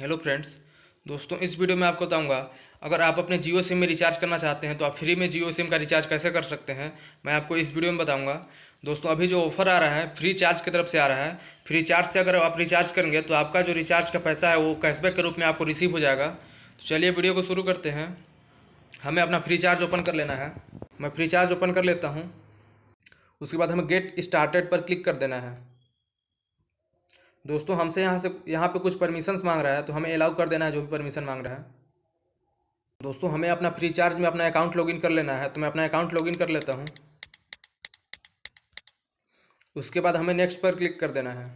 hello friends दोस्तों इस video में आपको बताऊंगा अगर आप अपने जियो सिम में रिचार्ज करना चाहते हैं तो आप फ्री में जियो सिम का रिचार्ज कैसे कर सकते हैं मैं आपको इस वीडियो में बताऊंगा दोस्तों अभी जो ऑफर आ रहा है फ्री चार्ज की तरफ से आ रहा है फ्री चार्ज से अगर आप रिचार्ज करेंगे तो आपका जो रिचार्ज का पैसा है वो कैशबैक के रूप में आपको रिसीव हो जाएगा तो चलिए वीडियो को शुरू करते हैं हमें अपना फ्री चार्ज ओपन कर लेना है मैं फ्री चार्ज ओपन कर लेता हूँ उसके बाद हमें गेट स्टार्टेड पर क्लिक कर देना है दोस्तों हमसे यहाँ से यहाँ पे कुछ परमिशंस मांग रहा है तो हमें अलाउ कर देना है जो भी परमिशन मांग रहा है दोस्तों हमें अपना फ्री चार्ज में अपना अकाउंट लॉगिन कर लेना है तो मैं अपना अकाउंट लॉगिन कर लेता हूँ उसके बाद हमें नेक्स्ट पर क्लिक कर देना है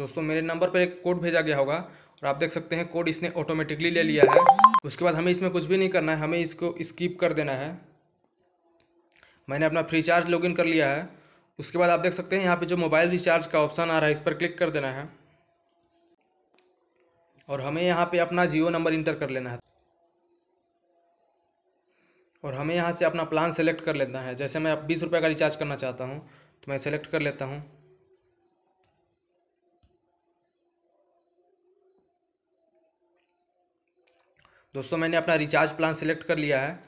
दोस्तों मेरे नंबर पर एक कोड भेजा गया होगा और आप देख सकते हैं कोड इसने ऑटोमेटिकली ले लिया है उसके बाद हमें इसमें कुछ भी नहीं करना है हमें इसको स्किप कर देना है मैंने अपना फ्री चार्ज लॉगिन कर लिया है उसके बाद आप देख सकते हैं यहाँ पे जो मोबाइल रिचार्ज का ऑप्शन आ रहा है इस पर क्लिक कर देना है और हमें यहाँ पे अपना जियो नंबर इंटर कर लेना है और हमें यहाँ से अपना प्लान सेलेक्ट कर लेना है जैसे मैं बीस रुपये का रिचार्ज करना चाहता हूँ तो मैं सेलेक्ट कर लेता हूँ दोस्तों मैंने अपना रिचार्ज प्लान सेलेक्ट कर लिया है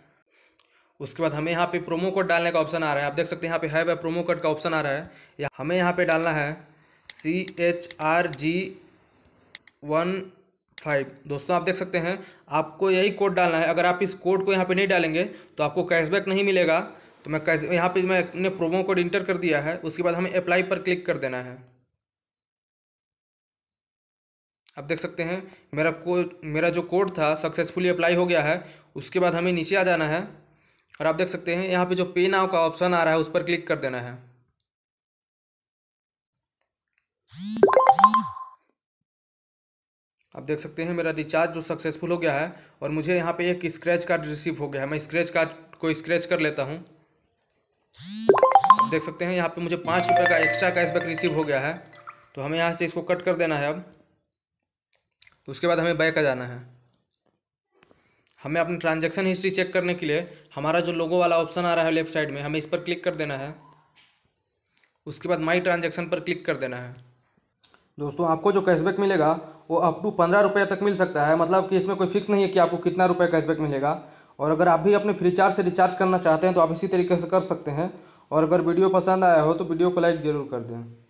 उसके बाद हमें यहाँ पे प्रोमो कोड डालने का ऑप्शन आ रहा है आप देख सकते हैं यहाँ पे है वह प्रोमो कोड का ऑप्शन आ रहा है या हमें यहाँ पे डालना है C H R G one five दोस्तों आप देख सकते हैं आपको यही कोड डालना है अगर आप इस कोड को यहाँ पे नहीं डालेंगे तो आपको कैशबैक नहीं मिलेगा तो मैं कैश यहाँ पर मैं अपने प्रोमो कोड इंटर कर दिया है उसके बाद हमें अप्लाई पर क्लिक कर देना है आप देख सकते हैं मेरा कोड मेरा जो कोड था सक्सेसफुली अप्लाई हो गया है उसके बाद हमें नीचे आ जाना है और आप देख सकते हैं यहाँ पे जो पे नाव का ऑप्शन आ रहा है उस पर क्लिक कर देना है आप देख सकते हैं मेरा रिचार्ज जो सक्सेसफुल हो गया है और मुझे यहाँ पे एक स्क्रैच कार्ड रिसीव हो गया है मैं स्क्रैच कार्ड को स्क्रैच कर लेता हूँ देख सकते हैं यहाँ पे मुझे पाँच रुपये का एक्स्ट्रा कैशबैक रिसीव हो गया है तो हमें यहाँ से इसको कट कर देना है अब उसके बाद हमें बैक आ जाना है हमें अपनी ट्रांजैक्शन हिस्ट्री चेक करने के लिए हमारा जो लोगो वाला ऑप्शन आ रहा है लेफ्ट साइड में हमें इस पर क्लिक कर देना है उसके बाद माई ट्रांजेक्शन पर क्लिक कर देना है दोस्तों आपको जो कैशबैक मिलेगा वो अप टू पंद्रह रुपये तक मिल सकता है मतलब कि इसमें कोई फिक्स नहीं है कि आपको कितना रुपये कैशबैक मिलेगा और अगर आप भी अपने फ्रीचार्ज से रिचार्ज करना चाहते हैं तो आप इसी तरीके से कर सकते हैं और अगर वीडियो पसंद आया हो तो वीडियो को लाइक ज़रूर कर दें